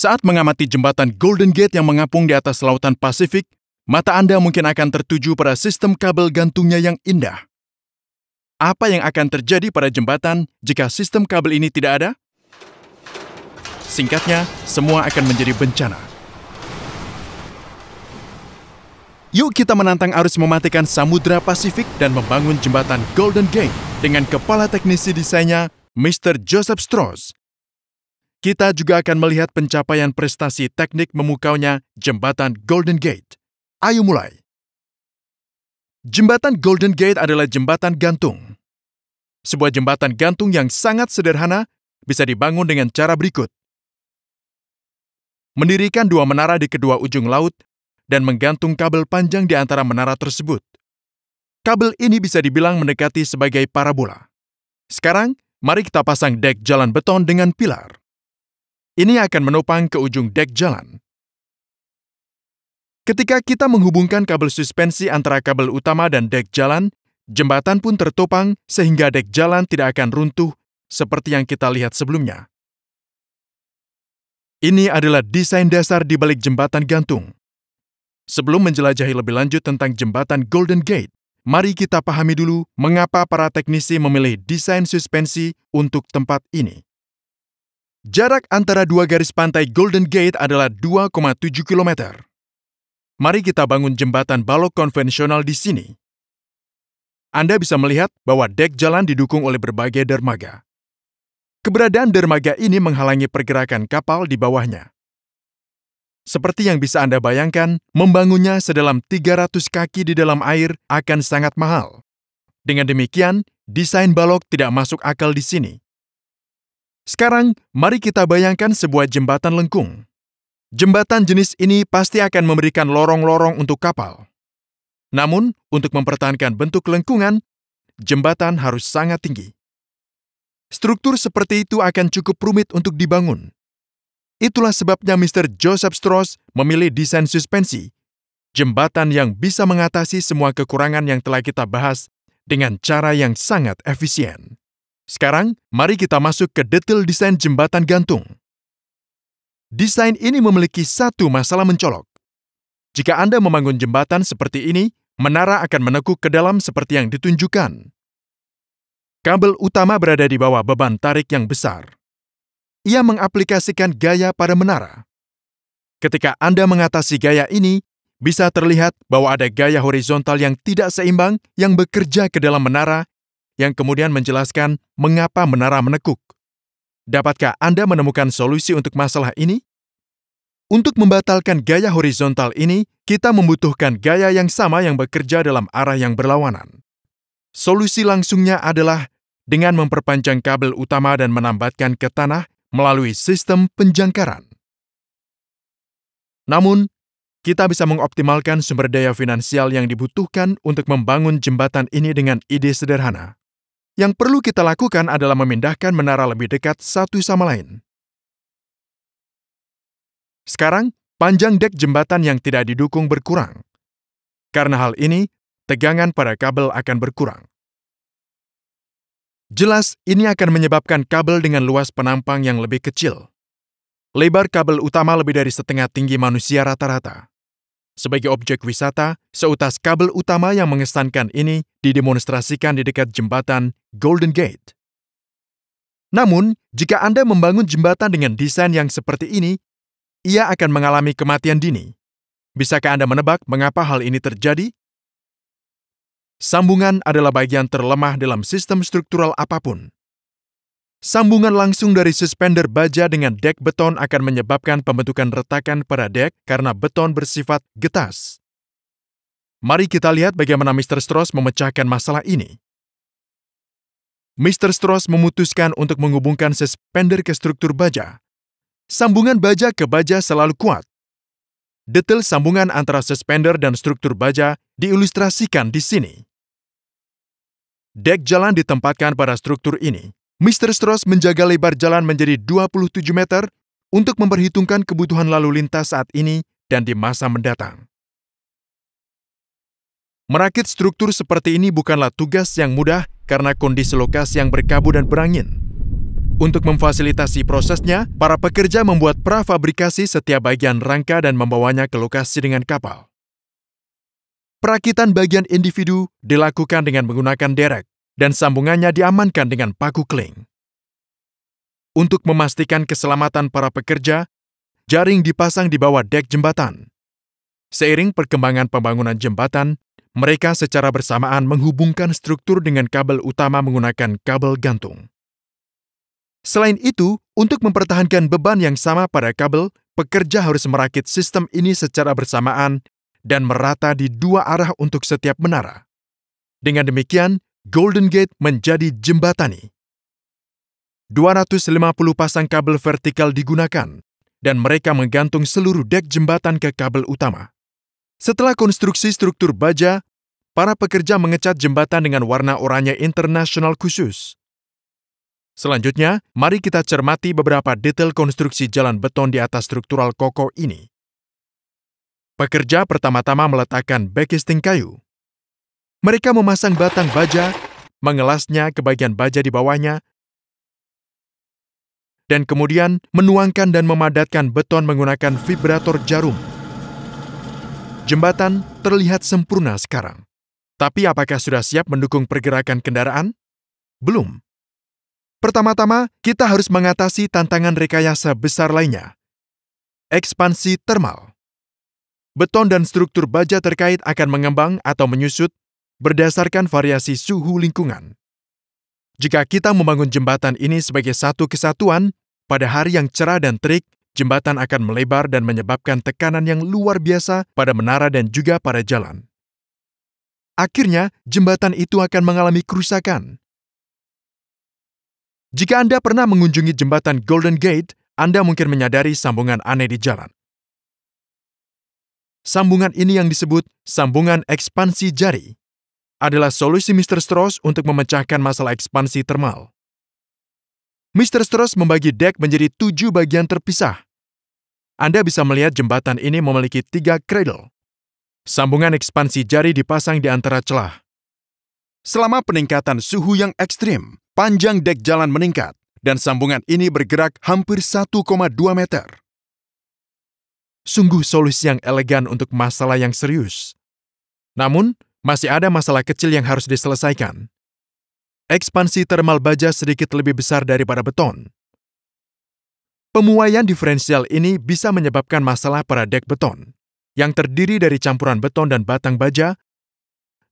Saat mengamati jembatan Golden Gate yang mengapung di atas lautan Pasifik, mata Anda mungkin akan tertuju pada sistem kabel gantungnya yang indah. Apa yang akan terjadi pada jembatan jika sistem kabel ini tidak ada? Singkatnya, semua akan menjadi bencana. Yuk kita menantang arus mematikan Samudra Pasifik dan membangun jembatan Golden Gate dengan kepala teknisi desainnya, Mr. Joseph Strauss. Kita juga akan melihat pencapaian prestasi teknik memukaunya jembatan Golden Gate. Ayo mulai. Jembatan Golden Gate adalah jembatan gantung. Sebuah jembatan gantung yang sangat sederhana bisa dibangun dengan cara berikut. Mendirikan dua menara di kedua ujung laut dan menggantung kabel panjang di antara menara tersebut. Kabel ini bisa dibilang mendekati sebagai parabola. Sekarang, mari kita pasang dek jalan beton dengan pilar. Ini akan menopang ke ujung dek jalan. Ketika kita menghubungkan kabel suspensi antara kabel utama dan dek jalan, jembatan pun tertopang sehingga dek jalan tidak akan runtuh seperti yang kita lihat sebelumnya. Ini adalah desain dasar di balik jembatan gantung. Sebelum menjelajahi lebih lanjut tentang jembatan Golden Gate, mari kita pahami dulu mengapa para teknisi memilih desain suspensi untuk tempat ini. Jarak antara dua garis pantai Golden Gate adalah 2,7 km. Mari kita bangun jembatan balok konvensional di sini. Anda bisa melihat bahwa dek jalan didukung oleh berbagai dermaga. Keberadaan dermaga ini menghalangi pergerakan kapal di bawahnya. Seperti yang bisa Anda bayangkan, membangunnya sedalam 300 kaki di dalam air akan sangat mahal. Dengan demikian, desain balok tidak masuk akal di sini. Sekarang, mari kita bayangkan sebuah jembatan lengkung. Jembatan jenis ini pasti akan memberikan lorong-lorong untuk kapal. Namun, untuk mempertahankan bentuk lengkungan, jembatan harus sangat tinggi. Struktur seperti itu akan cukup rumit untuk dibangun. Itulah sebabnya Mr. Joseph Strauss memilih desain suspensi, jembatan yang bisa mengatasi semua kekurangan yang telah kita bahas dengan cara yang sangat efisien. Sekarang, mari kita masuk ke detail desain jembatan gantung. Desain ini memiliki satu masalah mencolok. Jika Anda membangun jembatan seperti ini, menara akan menekuk ke dalam seperti yang ditunjukkan. Kabel utama berada di bawah beban tarik yang besar. Ia mengaplikasikan gaya pada menara. Ketika Anda mengatasi gaya ini, bisa terlihat bahwa ada gaya horizontal yang tidak seimbang yang bekerja ke dalam menara yang kemudian menjelaskan mengapa menara menekuk. Dapatkah Anda menemukan solusi untuk masalah ini? Untuk membatalkan gaya horizontal ini, kita membutuhkan gaya yang sama yang bekerja dalam arah yang berlawanan. Solusi langsungnya adalah dengan memperpanjang kabel utama dan menambatkan ke tanah melalui sistem penjangkaran. Namun, kita bisa mengoptimalkan sumber daya finansial yang dibutuhkan untuk membangun jembatan ini dengan ide sederhana. Yang perlu kita lakukan adalah memindahkan menara lebih dekat satu sama lain. Sekarang, panjang dek jembatan yang tidak didukung berkurang. Karena hal ini, tegangan pada kabel akan berkurang. Jelas, ini akan menyebabkan kabel dengan luas penampang yang lebih kecil. Lebar kabel utama lebih dari setengah tinggi manusia rata-rata. Sebagai objek wisata, seutas kabel utama yang mengesankan ini didemonstrasikan di dekat jembatan Golden Gate. Namun, jika Anda membangun jembatan dengan desain yang seperti ini, ia akan mengalami kematian dini. Bisakah Anda menebak mengapa hal ini terjadi? Sambungan adalah bagian terlemah dalam sistem struktural apapun. Sambungan langsung dari suspender baja dengan dek beton akan menyebabkan pembentukan retakan pada dek karena beton bersifat getas. Mari kita lihat bagaimana Mr. Strauss memecahkan masalah ini. Mr. Strauss memutuskan untuk menghubungkan suspender ke struktur baja. Sambungan baja ke baja selalu kuat. Detail sambungan antara suspender dan struktur baja diilustrasikan di sini. Dek jalan ditempatkan pada struktur ini, Mr. Strauss menjaga lebar jalan menjadi 27 meter untuk memperhitungkan kebutuhan lalu lintas saat ini dan di masa mendatang. Merakit struktur seperti ini bukanlah tugas yang mudah karena kondisi lokasi yang berkabut dan berangin. Untuk memfasilitasi prosesnya, para pekerja membuat prafabrikasi setiap bagian rangka dan membawanya ke lokasi dengan kapal. Perakitan bagian individu dilakukan dengan menggunakan derek, dan sambungannya diamankan dengan paku kling. Untuk memastikan keselamatan para pekerja, jaring dipasang di bawah dek jembatan. Seiring perkembangan pembangunan jembatan, mereka secara bersamaan menghubungkan struktur dengan kabel utama menggunakan kabel gantung. Selain itu, untuk mempertahankan beban yang sama pada kabel, pekerja harus merakit sistem ini secara bersamaan dan merata di dua arah untuk setiap menara. Dengan demikian, Golden Gate menjadi jembatani. 250 pasang kabel vertikal digunakan, dan mereka menggantung seluruh dek jembatan ke kabel utama. Setelah konstruksi struktur baja, para pekerja mengecat jembatan dengan warna oranye internasional khusus. Selanjutnya, mari kita cermati beberapa detail konstruksi jalan beton di atas struktural kokoh ini. Pekerja pertama-tama meletakkan backing kayu, mereka memasang batang baja, mengelasnya ke bagian baja di bawahnya, dan kemudian menuangkan dan memadatkan beton menggunakan vibrator jarum. Jembatan terlihat sempurna sekarang. Tapi apakah sudah siap mendukung pergerakan kendaraan? Belum. Pertama-tama, kita harus mengatasi tantangan rekayasa besar lainnya. Ekspansi termal. Beton dan struktur baja terkait akan mengembang atau menyusut berdasarkan variasi suhu lingkungan. Jika kita membangun jembatan ini sebagai satu kesatuan, pada hari yang cerah dan terik, jembatan akan melebar dan menyebabkan tekanan yang luar biasa pada menara dan juga pada jalan. Akhirnya, jembatan itu akan mengalami kerusakan. Jika Anda pernah mengunjungi jembatan Golden Gate, Anda mungkin menyadari sambungan aneh di jalan. Sambungan ini yang disebut sambungan ekspansi jari adalah solusi Mr. Stross untuk memecahkan masalah ekspansi termal. Mr. Stross membagi deck menjadi tujuh bagian terpisah. Anda bisa melihat jembatan ini memiliki tiga cradle. Sambungan ekspansi jari dipasang di antara celah. Selama peningkatan suhu yang ekstrim, panjang deck jalan meningkat, dan sambungan ini bergerak hampir 1,2 meter. Sungguh solusi yang elegan untuk masalah yang serius. Namun, masih ada masalah kecil yang harus diselesaikan. Ekspansi termal baja sedikit lebih besar daripada beton. Pemuaian diferensial ini bisa menyebabkan masalah pada dek beton, yang terdiri dari campuran beton dan batang baja,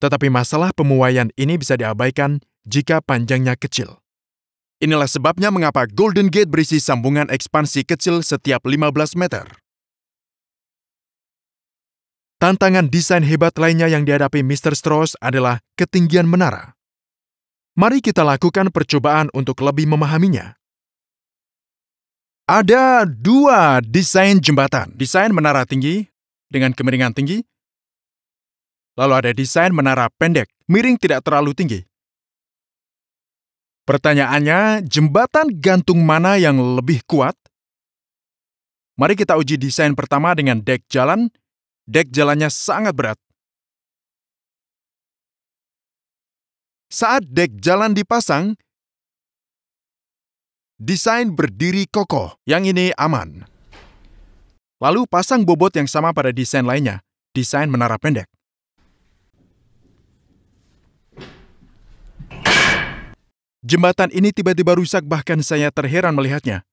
tetapi masalah pemuaian ini bisa diabaikan jika panjangnya kecil. Inilah sebabnya mengapa Golden Gate berisi sambungan ekspansi kecil setiap 15 meter. Tantangan desain hebat lainnya yang dihadapi Mr. Strauss adalah ketinggian menara. Mari kita lakukan percobaan untuk lebih memahaminya. Ada dua desain jembatan. Desain menara tinggi dengan kemiringan tinggi. Lalu ada desain menara pendek, miring tidak terlalu tinggi. Pertanyaannya, jembatan gantung mana yang lebih kuat? Mari kita uji desain pertama dengan dek jalan Dek jalannya sangat berat. Saat dek jalan dipasang, desain berdiri kokoh. Yang ini aman. Lalu pasang bobot yang sama pada desain lainnya, desain menara pendek. Jembatan ini tiba-tiba rusak bahkan saya terheran melihatnya.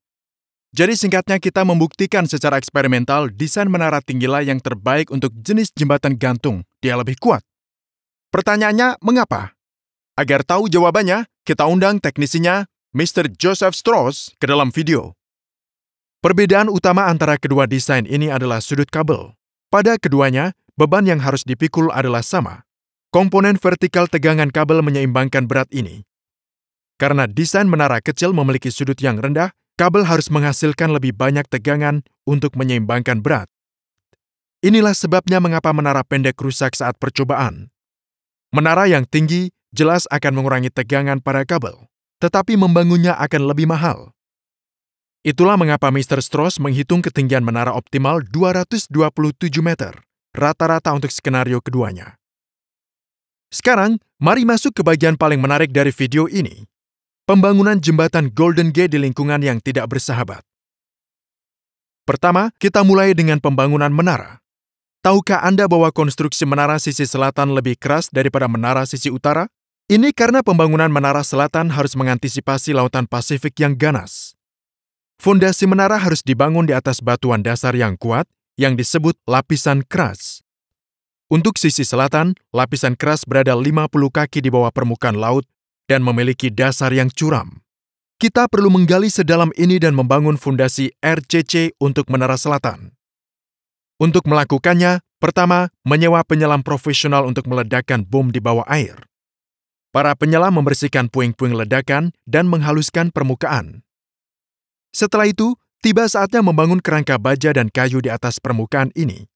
Jadi singkatnya kita membuktikan secara eksperimental desain menara tinggilah yang terbaik untuk jenis jembatan gantung. Dia lebih kuat. Pertanyaannya, mengapa? Agar tahu jawabannya, kita undang teknisinya, Mr. Joseph Strauss, ke dalam video. Perbedaan utama antara kedua desain ini adalah sudut kabel. Pada keduanya, beban yang harus dipikul adalah sama. Komponen vertikal tegangan kabel menyeimbangkan berat ini. Karena desain menara kecil memiliki sudut yang rendah, kabel harus menghasilkan lebih banyak tegangan untuk menyeimbangkan berat. Inilah sebabnya mengapa menara pendek rusak saat percobaan. Menara yang tinggi jelas akan mengurangi tegangan pada kabel, tetapi membangunnya akan lebih mahal. Itulah mengapa Mr. Strauss menghitung ketinggian menara optimal 227 meter, rata-rata untuk skenario keduanya. Sekarang, mari masuk ke bagian paling menarik dari video ini, Pembangunan jembatan Golden Gate di lingkungan yang tidak bersahabat. Pertama, kita mulai dengan pembangunan menara. Tahukah Anda bahwa konstruksi menara sisi selatan lebih keras daripada menara sisi utara? Ini karena pembangunan menara selatan harus mengantisipasi lautan Pasifik yang ganas. Fondasi menara harus dibangun di atas batuan dasar yang kuat, yang disebut lapisan keras. Untuk sisi selatan, lapisan keras berada 50 kaki di bawah permukaan laut dan memiliki dasar yang curam. Kita perlu menggali sedalam ini dan membangun fundasi RCC untuk Menara Selatan. Untuk melakukannya, pertama, menyewa penyelam profesional untuk meledakkan bom di bawah air. Para penyelam membersihkan puing-puing ledakan dan menghaluskan permukaan. Setelah itu, tiba saatnya membangun kerangka baja dan kayu di atas permukaan ini.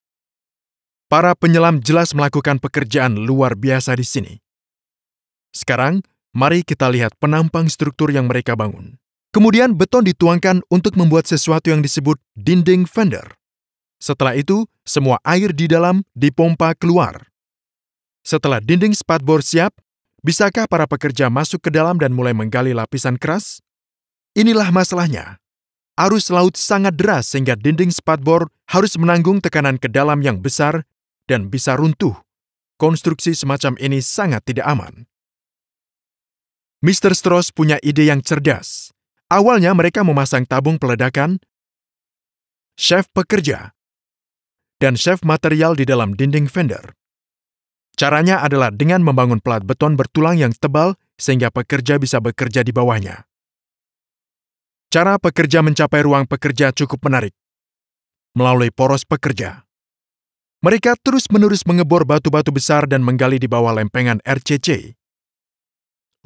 Para penyelam jelas melakukan pekerjaan luar biasa di sini. Sekarang, Mari kita lihat penampang struktur yang mereka bangun. Kemudian beton dituangkan untuk membuat sesuatu yang disebut dinding fender. Setelah itu, semua air di dalam dipompa keluar. Setelah dinding spatbor siap, bisakah para pekerja masuk ke dalam dan mulai menggali lapisan keras? Inilah masalahnya. Arus laut sangat deras sehingga dinding spatbor harus menanggung tekanan ke dalam yang besar dan bisa runtuh. Konstruksi semacam ini sangat tidak aman. Mr. Stross punya ide yang cerdas. Awalnya mereka memasang tabung peledakan, chef pekerja, dan chef material di dalam dinding fender. Caranya adalah dengan membangun pelat beton bertulang yang tebal sehingga pekerja bisa bekerja di bawahnya. Cara pekerja mencapai ruang pekerja cukup menarik. Melalui poros pekerja. Mereka terus-menerus mengebor batu-batu besar dan menggali di bawah lempengan RCC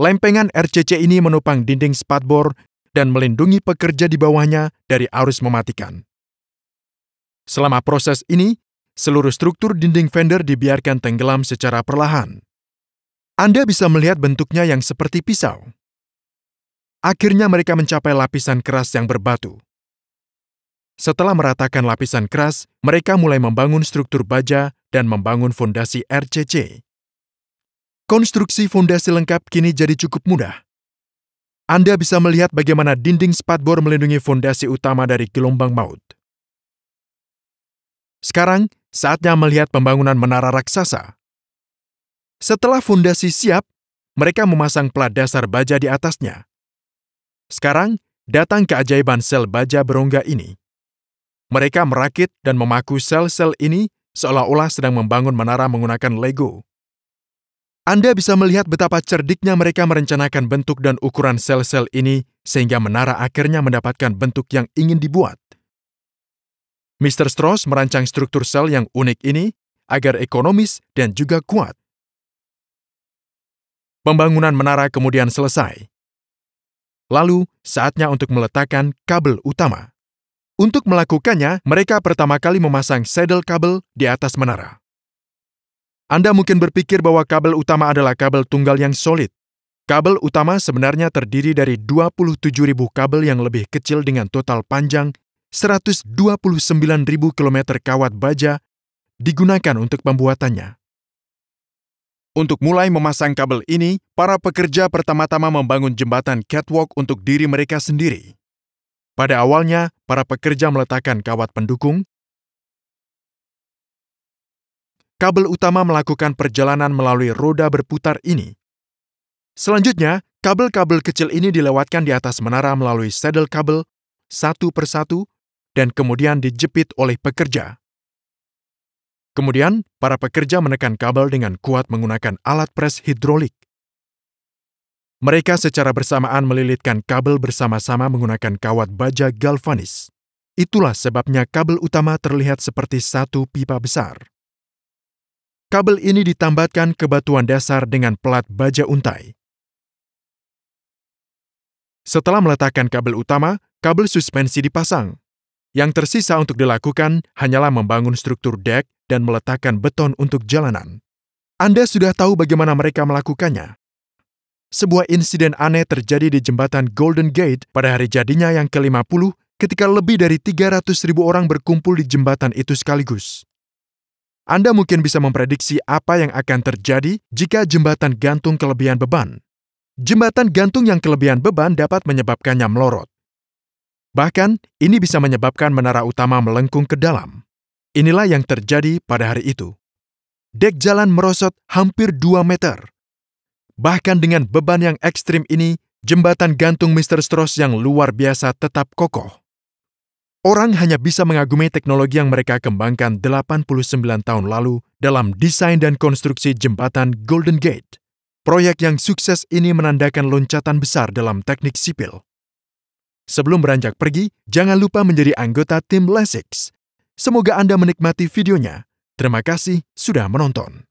Lempengan RCC ini menopang dinding spatbor dan melindungi pekerja di bawahnya dari arus mematikan. Selama proses ini, seluruh struktur dinding fender dibiarkan tenggelam secara perlahan. Anda bisa melihat bentuknya yang seperti pisau. Akhirnya mereka mencapai lapisan keras yang berbatu. Setelah meratakan lapisan keras, mereka mulai membangun struktur baja dan membangun fondasi RCC. Konstruksi fondasi lengkap kini jadi cukup mudah. Anda bisa melihat bagaimana dinding spatbor melindungi fondasi utama dari gelombang maut. Sekarang, saatnya melihat pembangunan menara raksasa. Setelah fondasi siap, mereka memasang plat dasar baja di atasnya. Sekarang, datang keajaiban sel baja berongga ini. Mereka merakit dan memaku sel-sel ini seolah-olah sedang membangun menara menggunakan Lego. Anda bisa melihat betapa cerdiknya mereka merencanakan bentuk dan ukuran sel-sel ini sehingga menara akhirnya mendapatkan bentuk yang ingin dibuat. Mr. Strauss merancang struktur sel yang unik ini agar ekonomis dan juga kuat. Pembangunan menara kemudian selesai. Lalu, saatnya untuk meletakkan kabel utama. Untuk melakukannya, mereka pertama kali memasang sedel kabel di atas menara. Anda mungkin berpikir bahwa kabel utama adalah kabel tunggal yang solid. Kabel utama sebenarnya terdiri dari 27.000 kabel yang lebih kecil dengan total panjang 129.000 km kawat baja digunakan untuk pembuatannya. Untuk mulai memasang kabel ini, para pekerja pertama-tama membangun jembatan catwalk untuk diri mereka sendiri. Pada awalnya, para pekerja meletakkan kawat pendukung, kabel utama melakukan perjalanan melalui roda berputar ini. Selanjutnya, kabel-kabel kecil ini dilewatkan di atas menara melalui saddle kabel satu persatu dan kemudian dijepit oleh pekerja. Kemudian, para pekerja menekan kabel dengan kuat menggunakan alat pres hidrolik. Mereka secara bersamaan melilitkan kabel bersama-sama menggunakan kawat baja galvanis. Itulah sebabnya kabel utama terlihat seperti satu pipa besar kabel ini ditambatkan ke batuan dasar dengan pelat baja untai. Setelah meletakkan kabel utama, kabel suspensi dipasang. Yang tersisa untuk dilakukan hanyalah membangun struktur deck dan meletakkan beton untuk jalanan. Anda sudah tahu bagaimana mereka melakukannya. Sebuah insiden aneh terjadi di jembatan Golden Gate pada hari jadinya yang ke-50 ketika lebih dari 300 orang berkumpul di jembatan itu sekaligus. Anda mungkin bisa memprediksi apa yang akan terjadi jika jembatan gantung kelebihan beban. Jembatan gantung yang kelebihan beban dapat menyebabkannya melorot. Bahkan, ini bisa menyebabkan menara utama melengkung ke dalam. Inilah yang terjadi pada hari itu. Dek jalan merosot hampir 2 meter. Bahkan dengan beban yang ekstrim ini, jembatan gantung Mr. Strauss yang luar biasa tetap kokoh. Orang hanya bisa mengagumi teknologi yang mereka kembangkan 89 tahun lalu dalam desain dan konstruksi jembatan Golden Gate. Proyek yang sukses ini menandakan loncatan besar dalam teknik sipil. Sebelum beranjak pergi, jangan lupa menjadi anggota tim Lesix. Semoga Anda menikmati videonya. Terima kasih sudah menonton.